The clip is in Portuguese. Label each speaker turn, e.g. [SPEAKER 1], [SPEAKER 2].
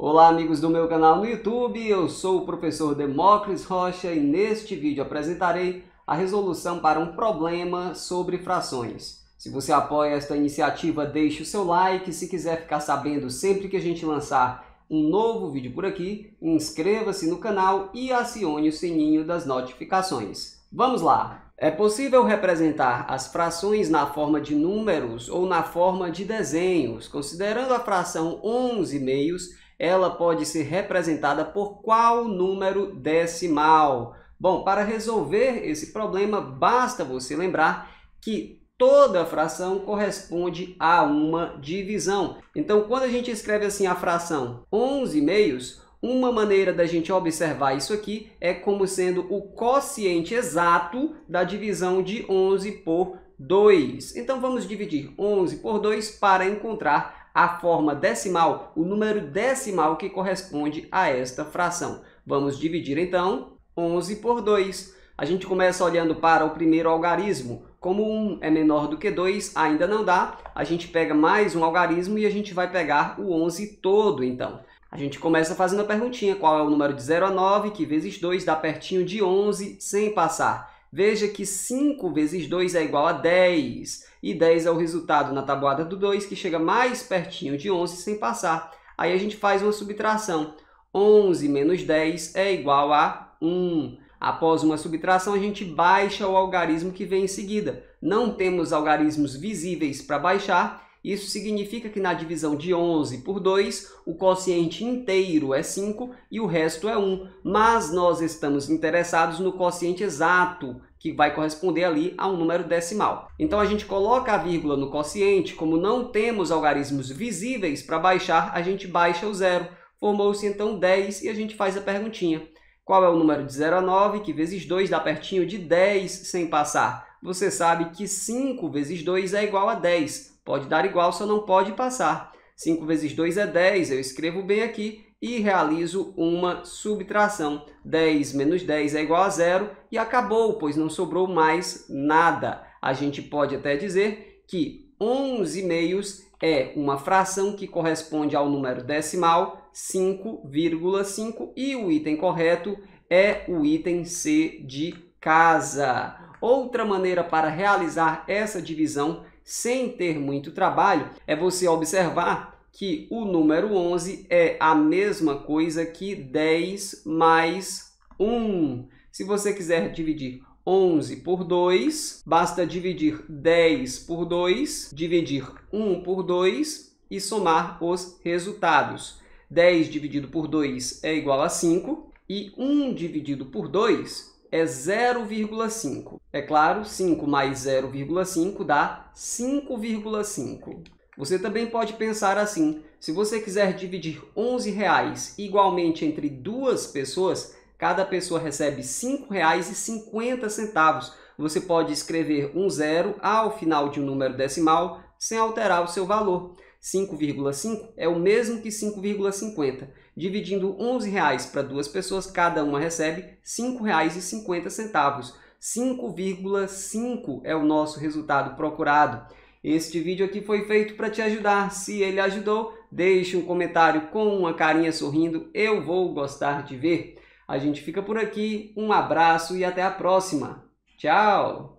[SPEAKER 1] Olá amigos do meu canal no YouTube, eu sou o professor Demócles Rocha e neste vídeo apresentarei a resolução para um problema sobre frações. Se você apoia esta iniciativa, deixe o seu like. Se quiser ficar sabendo sempre que a gente lançar um novo vídeo por aqui, inscreva-se no canal e acione o sininho das notificações. Vamos lá! É possível representar as frações na forma de números ou na forma de desenhos, considerando a fração 11 meios ela pode ser representada por qual número decimal? Bom, para resolver esse problema, basta você lembrar que toda fração corresponde a uma divisão. Então, quando a gente escreve assim a fração 11 meios, uma maneira da gente observar isso aqui é como sendo o quociente exato da divisão de 11 por 2. Então vamos dividir 11 por 2 para encontrar a forma decimal, o número decimal que corresponde a esta fração. Vamos dividir então 11 por 2. A gente começa olhando para o primeiro algarismo. Como 1 é menor do que 2, ainda não dá. A gente pega mais um algarismo e a gente vai pegar o 11 todo então. A gente começa fazendo a perguntinha, qual é o número de 0 a 9, que vezes 2 dá pertinho de 11 sem passar. Veja que 5 vezes 2 é igual a 10. E 10 é o resultado na tabuada do 2, que chega mais pertinho de 11 sem passar. Aí a gente faz uma subtração. 11 menos 10 é igual a 1. Após uma subtração, a gente baixa o algarismo que vem em seguida. Não temos algarismos visíveis para baixar, isso significa que na divisão de 11 por 2, o quociente inteiro é 5 e o resto é 1. Mas nós estamos interessados no quociente exato, que vai corresponder ali a um número decimal. Então a gente coloca a vírgula no quociente, como não temos algarismos visíveis para baixar, a gente baixa o zero. Formou-se então 10 e a gente faz a perguntinha. Qual é o número de 0 a 9, que vezes 2 dá pertinho de 10 sem passar? você sabe que 5 vezes 2 é igual a 10. Pode dar igual, só não pode passar. 5 vezes 2 é 10, eu escrevo bem aqui e realizo uma subtração. 10 menos 10 é igual a zero e acabou, pois não sobrou mais nada. A gente pode até dizer que 11 meios é uma fração que corresponde ao número decimal 5,5 e o item correto é o item C de casa. Outra maneira para realizar essa divisão sem ter muito trabalho é você observar que o número 11 é a mesma coisa que 10 mais 1. Se você quiser dividir 11 por 2, basta dividir 10 por 2, dividir 1 por 2 e somar os resultados. 10 dividido por 2 é igual a 5 e 1 dividido por 2 é 0,5. É claro, 5 mais 0,5 dá 5,5. Você também pode pensar assim, se você quiser dividir 11 reais igualmente entre duas pessoas, cada pessoa recebe R$ 5,50. Você pode escrever um zero ao final de um número decimal sem alterar o seu valor. 5,5 é o mesmo que 5,50. Dividindo R$ 11,00 para duas pessoas, cada uma recebe R$ 5,50. 5,5 é o nosso resultado procurado. Este vídeo aqui foi feito para te ajudar. Se ele ajudou, deixe um comentário com uma carinha sorrindo. Eu vou gostar de ver. A gente fica por aqui. Um abraço e até a próxima. Tchau!